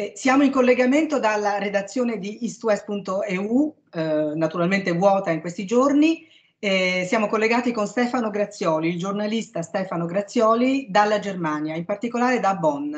Eh, siamo in collegamento dalla redazione di eastwest.eu, eh, naturalmente vuota in questi giorni. Eh, siamo collegati con Stefano Grazioli, il giornalista Stefano Grazioli dalla Germania, in particolare da Bonn.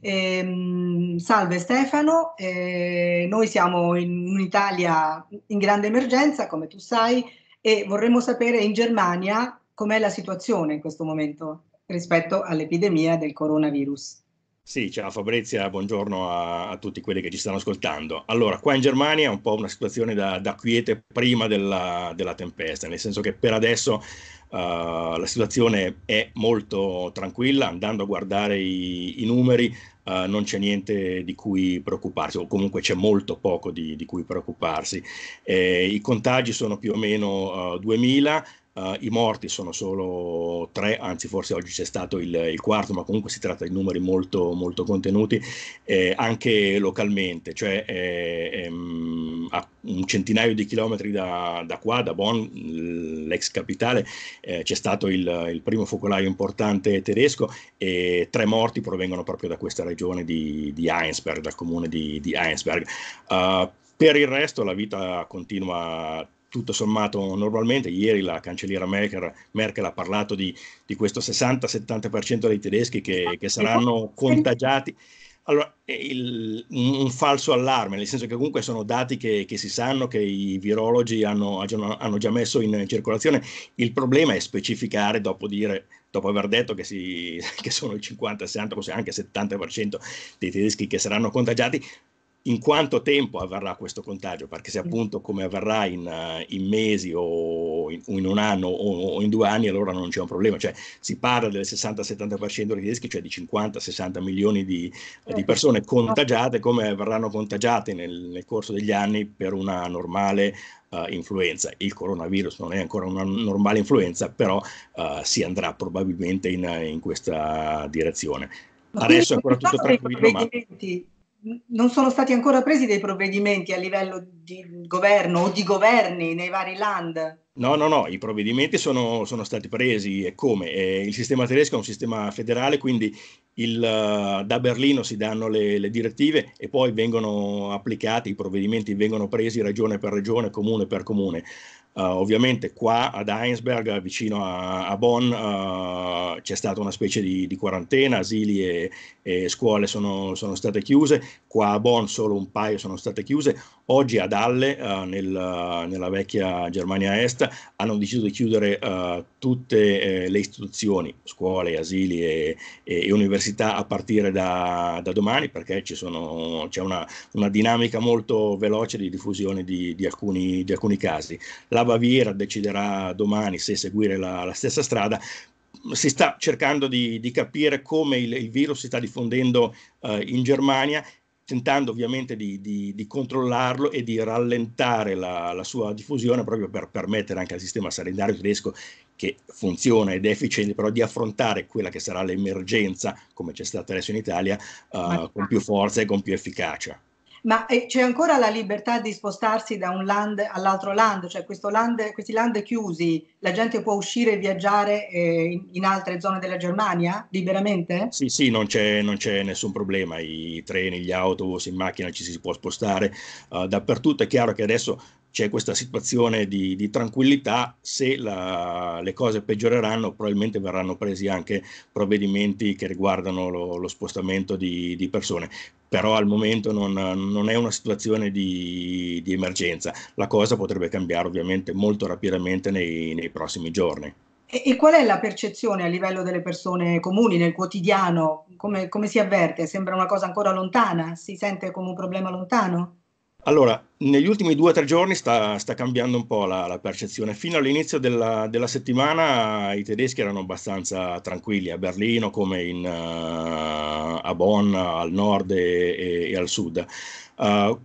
Ehm, salve Stefano, eh, noi siamo in un'Italia in grande emergenza, come tu sai, e vorremmo sapere in Germania com'è la situazione in questo momento rispetto all'epidemia del coronavirus. Sì, ciao Fabrizia, buongiorno a, a, tutti quelli che ci stanno ascoltando. Allora, qua in Germania è un po' una situazione da, da quiete prima della, della, tempesta, nel senso che per adesso uh, la situazione è molto tranquilla, andando a guardare i, i numeri uh, non c'è niente di cui preoccuparsi, o comunque c'è molto poco di, di cui preoccuparsi. Eh, I contagi sono più o meno uh, eh, 2000 Uh, I morti sono solo tre, anzi forse oggi c'è stato il, il quarto, ma comunque si tratta di numeri molto, molto contenuti, eh, anche localmente, cioè eh, ehm, a un centinaio di chilometri da, da qua, da Bonn, l'ex capitale, eh, c'è stato il, il, primo focolaio importante tedesco e tre morti provengono proprio da questa regione di, di Heinsberg, dal comune di, di Heinsberg. Uh, per il resto la vita continua tutto sommato normalmente. Ieri la cancelliera Merkel, Merkel ha parlato di, di questo 60-70% dei tedeschi che, che saranno contagiati. Allora, eh, il, un falso allarme, nel senso che comunque sono dati che, che si sanno, che i virologi hanno, hanno, già messo in circolazione. Il problema è specificare dopo, dire, dopo aver detto che, si, che sono il 50, 60, forse anche il 70% dei tedeschi che saranno contagiati, in quanto tempo avverrà questo contagio, perché se appunto come avverrà in, eh, in mesi o in, in, un anno o, in due anni, allora non c'è un problema. Cioè, si parla del 60-70% dei tedeschi, cioè di 50-60 milioni di, di, certo. persone certo. contagiate, come verranno contagiate nel, nel corso degli anni per una normale Uh, influenza. Il coronavirus non è ancora una normale influenza, però uh, si andrà probabilmente in, in questa direzione. Ma Adesso è ancora tutto tranquillo. Ma non sono stati ancora presi dei provvedimenti a livello di governo o di governi nei vari land? No, no, no, i provvedimenti sono, sono stati presi e come? Eh, il sistema tedesco è un sistema federale, quindi il, eh, da Berlino si danno le, le, direttive e poi vengono applicati, i provvedimenti vengono presi regione per regione, comune per comune. Uh, ovviamente qua ad Einsberg, vicino a, a Bonn, uh, c'è stata una specie di, di quarantena, asili e, e scuole sono, sono, state chiuse, qua a Bonn solo un paio sono state chiuse, oggi ad Halle, uh, eh, nel, nella vecchia Germania Est, hanno deciso di chiudere uh, tutte eh, le istituzioni, scuole, asili e, e, e università a partire da, da domani perché sono, c'è una, una, dinamica molto veloce di diffusione di, di, alcuni, di alcuni casi. La Baviera deciderà domani se seguire la, la stessa strada, si sta cercando di, di capire come il, il, virus si sta diffondendo eh, in Germania, tentando ovviamente di, di, di controllarlo e di rallentare la, la, sua diffusione proprio per permettere anche al sistema sanitario tedesco che funziona ed è efficiente, però di affrontare quella che sarà l'emergenza, come c'è stata adesso in Italia, eh, con più forza e con più efficacia ma eh, c'è ancora la libertà di spostarsi da un land all'altro land, cioè land, questi land chiusi, la gente può uscire e viaggiare eh, in altre zone della Germania liberamente? Sì, sì, non c'è, non c'è nessun problema, i treni, gli autobus, in macchina ci si può spostare uh, dappertutto, è chiaro che adesso c'è questa situazione di, di tranquillità, se la, le cose peggioreranno probabilmente verranno presi anche provvedimenti che riguardano lo, lo spostamento di, di, persone, però al momento non, non è una situazione di, di, emergenza, la cosa potrebbe cambiare ovviamente molto rapidamente nei, nei prossimi giorni. E, e, qual è la percezione a livello delle persone comuni nel quotidiano? Come, come si avverte? Sembra una cosa ancora lontana? Si sente come un problema lontano? Allora, negli ultimi due o tre giorni sta, sta cambiando un po' la, la percezione. Fino all'inizio della, della, settimana eh, i tedeschi erano abbastanza tranquilli a Berlino come in, uh, a Bonn, al nord e, e, e al sud. Uh,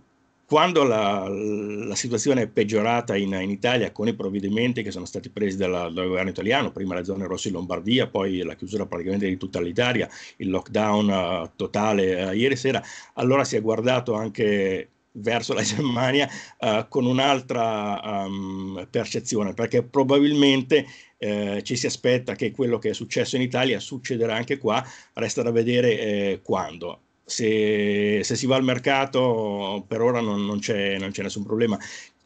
quando la, la, situazione è peggiorata in, in, Italia con i provvedimenti che sono stati presi dalla, dal governo italiano, prima la zona rossa in Lombardia, poi la chiusura praticamente di tutta l'Italia, il lockdown uh, totale uh, ieri sera, allora si è guardato anche verso la Germania uh, con un'altra um, percezione, perché probabilmente eh, ci si aspetta che quello che è successo in Italia succederà anche qua, resta da vedere eh, quando. Se, se, si va al mercato per ora non, non, c'è, non c'è nessun problema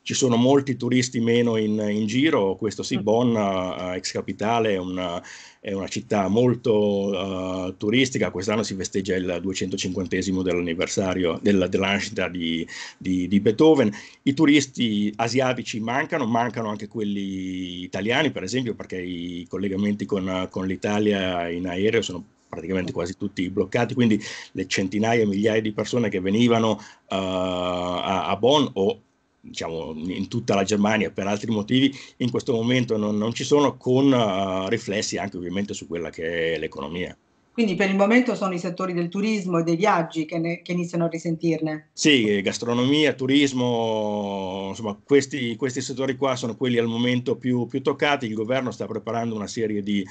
ci sono molti turisti meno in, in giro, questo sì, mm. Bonn, uh, ex capitale, è una, è una città molto uh, turistica, quest'anno si festeggia il 250 dell'anniversario della, della nascita di, di, di, Beethoven. I turisti asiatici mancano, mancano anche quelli italiani, per esempio, perché i collegamenti con, con l'Italia in aereo sono praticamente quasi tutti bloccati, quindi le centinaia e migliaia di persone che venivano uh, a, a Bonn o diciamo, in tutta la Germania per altri motivi in questo momento non, non ci sono con uh, riflessi anche ovviamente su quella che è l'economia. Quindi per il momento sono i settori del turismo e dei viaggi che, ne, che iniziano a risentirne. Sì, gastronomia, turismo, insomma questi, questi, settori qua sono quelli al momento più, più toccati. Il governo sta preparando una serie di,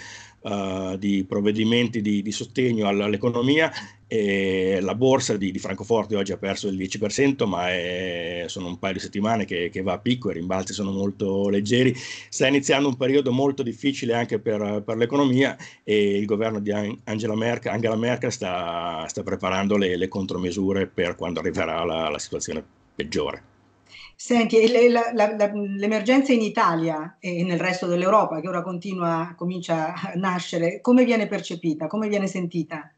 uh, di provvedimenti di, di sostegno all'economia e la borsa di, di, Francoforte oggi ha perso il 10%, ma è, sono un paio di settimane che, che, va a picco, i rimbalzi sono molto leggeri. Sta iniziando un periodo molto difficile anche per, per l'economia e il governo di Angela Merkel, Angela Merkel sta, sta, preparando le, le, contromisure per quando arriverà la, la situazione peggiore. Senti, la, la, la, l'emergenza in Italia e nel resto dell'Europa, che ora continua, comincia a nascere, come viene percepita, come viene sentita?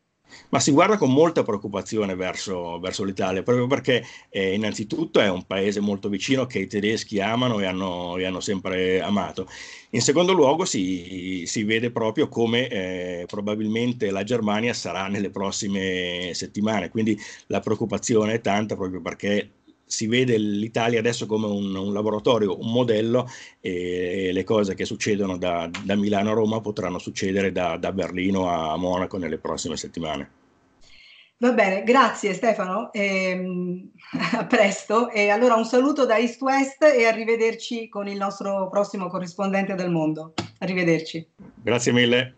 Ma si guarda con molta preoccupazione verso, verso l'Italia, proprio perché eh, innanzitutto è un paese molto vicino che i tedeschi amano e hanno, e hanno sempre amato. In secondo luogo si, si vede proprio come eh, probabilmente la Germania sarà nelle prossime settimane, quindi la preoccupazione è tanta proprio perché si vede l'Italia adesso come un, un laboratorio, un modello e, e, le cose che succedono da, da Milano a Roma potranno succedere da, da Berlino a Monaco nelle prossime settimane. Va bene, grazie Stefano, e, ehm, a presto e allora un saluto da East West e arrivederci con il nostro prossimo corrispondente del mondo. Arrivederci. Grazie mille.